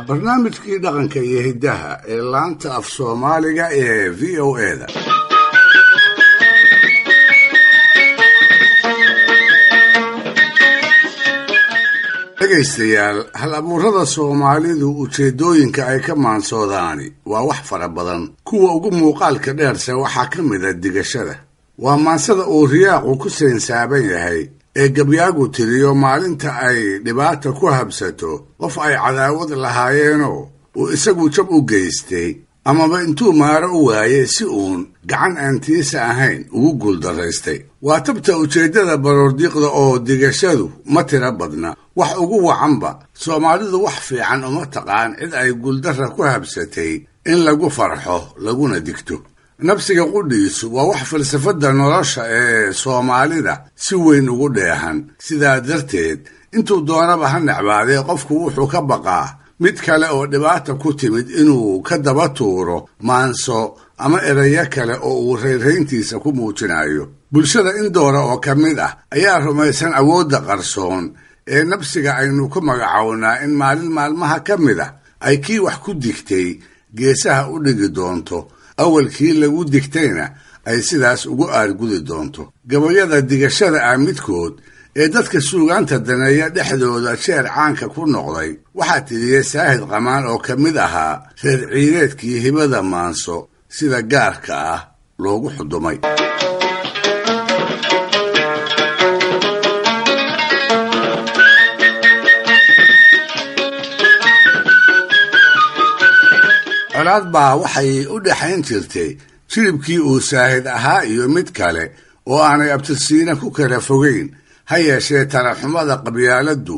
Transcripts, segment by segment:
barnaamijkii dhaqanka iyo hiddaha ee laanta af soomaaliga ee v o eda dhegaystayaal hal abuurada soomaalidu ujeeddooyinka ay ka maansoodaani waa wax fara badan kuwa ugu muuqaalka dheerse waxaa ka mid a ah digashada waa maansada uu riyaaqu ku seen yahay ee gebyaagu tiriyo maalinta ay dhibaata ku habsato qof ay cadaawad lahaayeenoo uu isagu jab u geystay amaba intuu maaro u waayay si uun gacan aantiisa ahayn ugu guuldarraystay waa tabta ujeeddada baroordiiqda oo digashadu ma tira badna wax ugu wacanba soomaalidu wax fiican uma taqaan cid ay guuldarra ku habsatay in lagu farxo laguna digto nafsiga qudhiisu waa wax falsafadda nolosha ee soomaalida si weyn ugu dheehan sidaa darteed intuu doonaba ha necbaadee qofku wuxuu ka baqaa mid kale oo dhibaata ku timid inuu ka daba tuuro maanso ama erayo kale oo uu rayrayntiisa ku muujinayo bulshada indoora oo ka mid ah ayaa rumaysan awoodda qarsoon ee nafsiga aynu ku magacownaa in maalin maalmaha ka mid ah ay kii wax ku digtay geesaha u dhigi doonto awalkii lagu digtayna ay sidaas ugu aadgudi doonto gabayada digashada ah midkood ee dadka suugaanta daneeya dhexdooda sheer caanka ku noqday waxaa tiriyey saahid qamaan oo ka mid ahaa reer ciideedkii hibada maanso sida gaarka ah loogu xudumay dheeraad baa waxay u dhexayn jirtay jilibkii uu saahid ahaa iyo mid kale oo aanay abtirsiina ku kala fogayn ha yeeshee taranxumada qabyaaladdu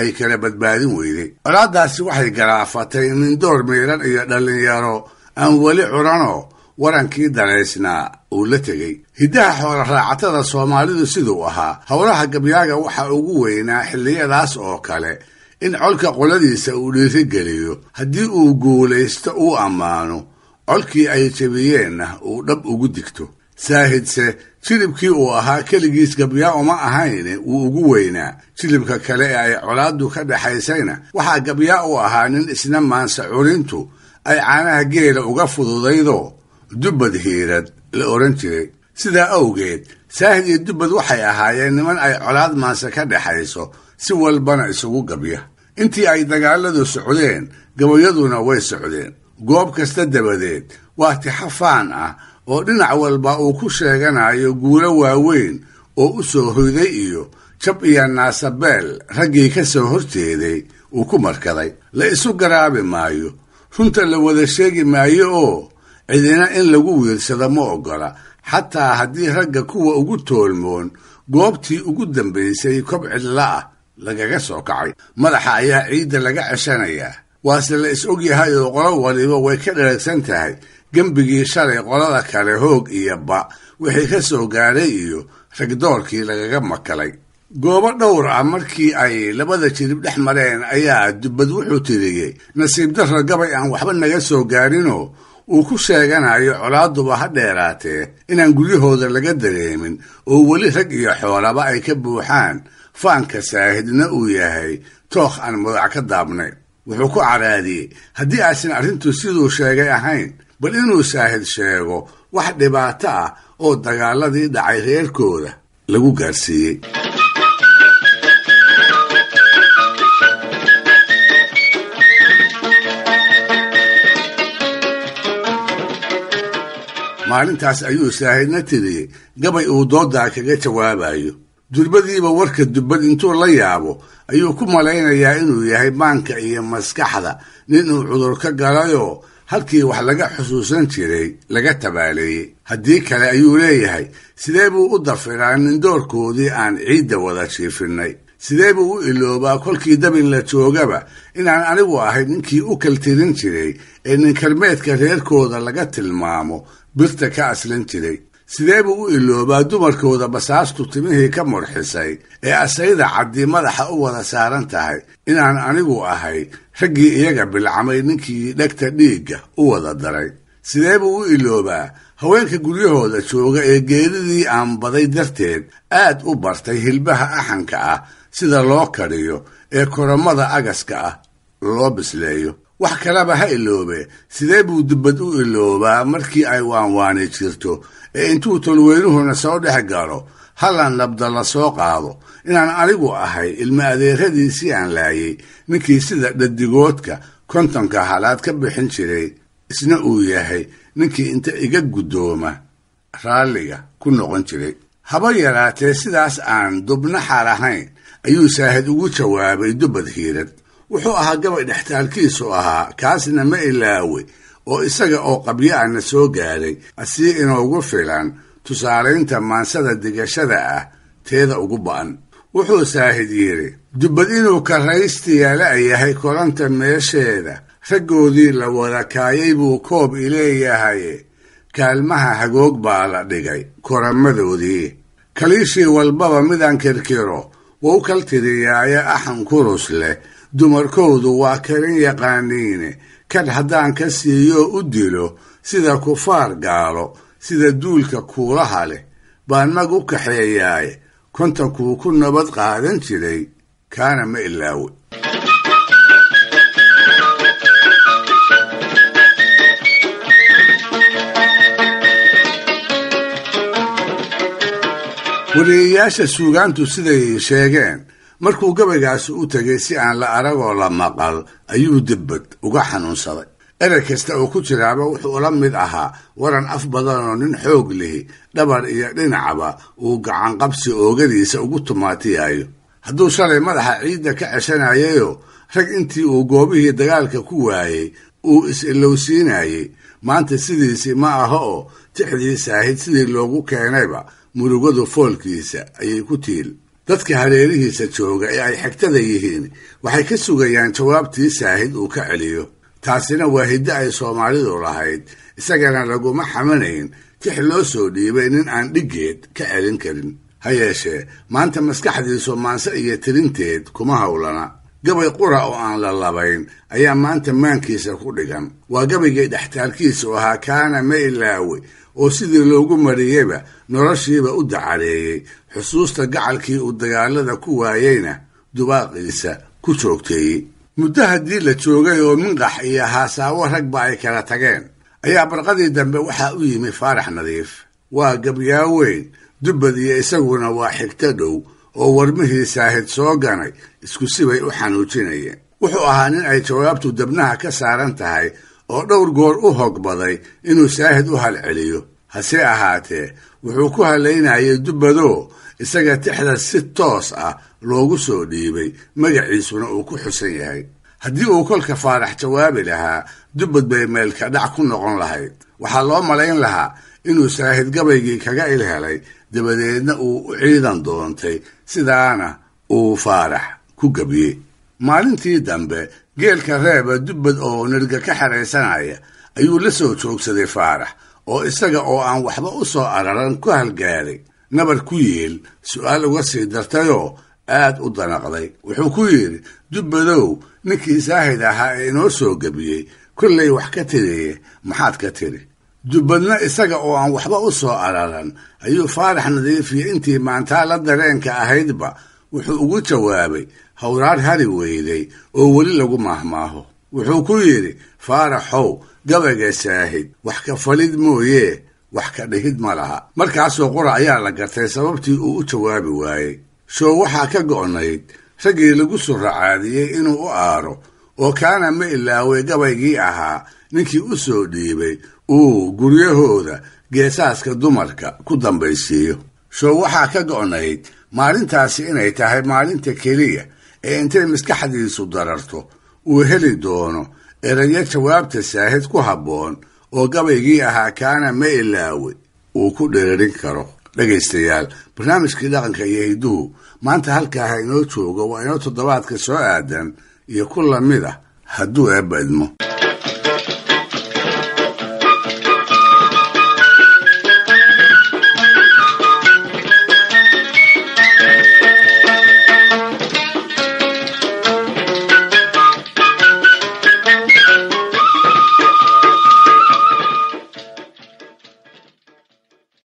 ay kala badbaadin weyday colaaddaasi waxay garaafatay nindoor miiran iyo dhallinyaro aan weli curanoo warankii danaysnaa uu la tegey hiddaha xoola raacatada soomaalidu siduu ahaa howlaha gabyaaga waxaa ugu weynaa xilliyadaas oo kale in colka qoladiisa uu geliyo haddii uu guulaysto uu ammaano colkii ay jabiyeenna uu dhab ugu digto saahidse jilibkii uu ahaa keligiis gabyaa uma ahayne wuu ugu weynaa jilibka kale ee ay colaaddu ka dhexaysayna waxaa gabyaa u ahaa nin isna maanse culintu ay caanaha geela uga fududaydoo dubbad hiirad la odhan jiray sidaa awgeed saahid iyo dubbad waxay ahaayeen niman ay colaad maanse ka dhexayso si walbana isugu gabya intii ay dagaaladu socdeen gabayaduna way socdeen goob kasta dabadeed waa faan ah oo dhinac walba uu ku sheeganayo guulo waaweyn oo u soo hoyday iyo jab iyo naasabeel raggii ka soo horjeeday uu ku markaday la isu garaabi maayo runta la wada sheegi maayo oo cidina in lagu wiirsada ma oggola xataa haddii ragga kuwa ugu toolmoon goobtii ugu dambaysay kob cidla ah lagaga soo kacay madaxa ayaa ciidda laga ceshanayaa waase la is og yahay oo qolo waliba way ka dhereegsan tahay gembigii shalay qolada kale hoog iyo ba wixii ka soo gaadhay iyo ragdoolkii lagaga makalay goobo dhowr ah markii ay labada jilib dhex mareen ayaa dubbad wuxuu tiriyey nasiib darra gabay aan waxba naga soo gaarinoo uu ku sheeganayo colaaduba ha dheeraatee inaan guryahooda laga dareemin oo weli rag iyo xoolaba ay ka buuxaan faanka saahidna uu yahay tooq aan madac ka daabnay wuxuu ku caraadiyey haddii aysan arrintu siduu sheegay ahayn bal inuu saahid sheego wax dhibaato ah oo dagaaladii dhacay reerkooda lagu gaarsiiyey maalintaas ayuu saahidna tiriyey gabay uu doodaa kaga jawaabayo durbadiiba warka dubad intuu la yaabo ayuu ku malaynayaa inuu yahay maanka iyo maskaxda nin uu cudur ka galayoo halkii wax laga xusuusan jiray laga tabaaleeyey haddii kale ayuu leeyahay sidee buu u dafiraa nindoorkoodii aan ciidda wada jiifinnay sidee buu u iloobaa kolkii dabin la joogaba inaan anigu ahay ninkii u kaltirin jiray ee ninkarmeedka reerkooda laga tilmaamo birta ka aslan jiray sidee buu u iloobaa dumarkooda basaastu timihii ka murxisay ee asayda caddii madaxa u wada saaran tahay inaan anigu ahay raggii iyaga bilcamay ninkii dhegta dhiigga u wada daray sidee buu u iloobaa haweenka guryahooda jooga ee geeridii aan baday darteed aad u bartay hilbaha axanka ah sida loo kariyo ee koramada agaska ah loo bisleeyo wax kalaba ha iloobe sidee buu dibad u iloobaa markii ay waanwaani jirto ee intuu tolweynuhuna soo dhex galo hallan nabda la soo qaado inaan anigu ahay ilma adeeradiisii aan laayay ninkii sida dhadigoodka kontonka halaad ka bixin jiray isna uu yahay ninkii inta iga guddooma raalliga ku noqon jiray haba yaraatee sidaas aan dubnaxa lahayn ayuu saahid ugu jawaabay dubad hiirad wuxuu ahaa gabay dhextaalkiisu ahaa kaasna ma ilaawe oo isaga oo qabyo soo gaaray asii inoogu filan tusaalaynta maansada digashada ah teeda ugu ba-an wuxuu saahid yidhi dubbad inuu karraystiya la-yahay kolanta meesheeda raggoodii la wadakaayay buu koob ileeyahaye kaalmaha hagoog baa la dhigay koramadoodii kaliishii walbaba midaan kirkiro wou kal tiriyaaye axan kurus leh dumarkoodu waa karin yaqaaniine kadh haddaan ka siiyo u dilo sida kufaar gaalo sida duulka kuulaha leh baan mag u kaxeeyaaye kontankuu ku nabad qaadan jiray kaana ma ilaawe wariyayaasha suugaantu siday sheegeen markuu gabaygaasi u tegay si aan la aragoo la maqal ayuu debbad uga xanuunsaday eray kasta oo ku jiraaba wuxuu la mid ahaa waran af badanoo nin xoog lihi dhabar iyo dhinacba uu gacanqabsi oogadiisa ugu tumaatiyaayo hadduu shalay madaxa ciidda ka ceshanayayoo rag intii uu goobihii dagaalka ku waayey uu is-ilowsiinayey maanta sidiisii ma aha oo tixdii saahid sidii loogu keenayba murugadu foolkiisa ayay ku tiil dadka hareerihiisa jooga ee ay xegtada yihiin waxay ka sugayaan jawaabtii saahid uu ka celiyo taasina waa hiddo ay soomaalidu lahayd isagana laguma xamanayn tix loo soo dhiibay nin aan dhiggeed ka celin karin ha yeeshee maanta maskaxdiisu maanse iyo tirinteed kuma howlana gabay qura oo aan la labayn ayaa maanta maankiisa ku dhigan waa gabaygay dhextaalkiisu ahaa kaana ma ilaawi oo sidii loogu mariyeyba noloshiiba u dacareeyey xusuusta gacalkii uu dagaalada ku waayeyna dubaaqiisa ku joogteeyey muddo haddii la joogay oo minqax iyo haasaawo ragba ay kala tageen ayaa barqadii dambe waxaa u yimi faarax nadiif waa gabyaa weyn dubbadiyo isaguna waa xigto dhow oo warmihii saahid soo ganay isku sibay u xanuujinayeen wuxuu ahaa nin ay jawaabtu dabnaha ka saaran tahay oo dhowr goor u hogbaday inuu saahid u hal celiyo hase ahaatee wuxuu ku halaynayay dubbadow isaga tixda si toos ah loogu soo dhiibay magaciisuna uu ku xusan yahay haddii uu kolka faarax jawaabi lahaa dubbad bay meelka dhac ku noqon lahayd waxaa loo malayn lahaa inuu saahid gabaygii kaga ilhelay dabadeedna uu u ciidan doontay sidaana uu faarax ku gabyey maalintii dambe geelka reeba dubbad oo nirga ka xaraysanaya ayuu la soo joogsaday faarax oo isaga oo aan waxba u soo araran ku halgaaday nabar ku yeel su'aal uga sii dartayoo aad u danaqday wuxuu ku yidhi dubbadow ninkii saahid ahaa ee inoo soo gebiyey kollay wax ka tiriye maxaad ka tiri dubbadna isaga oo aan waxba u soo araran ayuu faarax nadiifiyey intii maantaa la dareenka ahaydba wuxuu ugu jawaabay hawraar hari weyday oo weli lagu maahmaaho wuxuu ku yidhi faaraxow gabaga saahid wax ka falid mooyee wax ka dhihid ma laha markaasoo qura ayaa la gartay sababtii uu u jawaabi waayey show waxaa ka go'nayd raggii lagu surracaadiyey inuu u aaro oo kaana ma ilaaway gabaygii ahaa ninkii u soo dhiibay uu guryahooda geesaaska dumarka ku dambaysiiyo show waxaa ka go'nayd maalintaasi inay tahay maalinta keliya ee intay maskaxdiisu dararto uu heli doono erayo jawaabta saahid ku habboon oo gabaygii ahaa kaana ma ilaawe uu ku dhiririn karo dhegaystayaal barnaamijkii dhaqanka iyo hidduhu maanta halkaaha inoo joogo waa inoo toddobaadka soo aadan iyo ku lamid ah hadduu eebbaidmo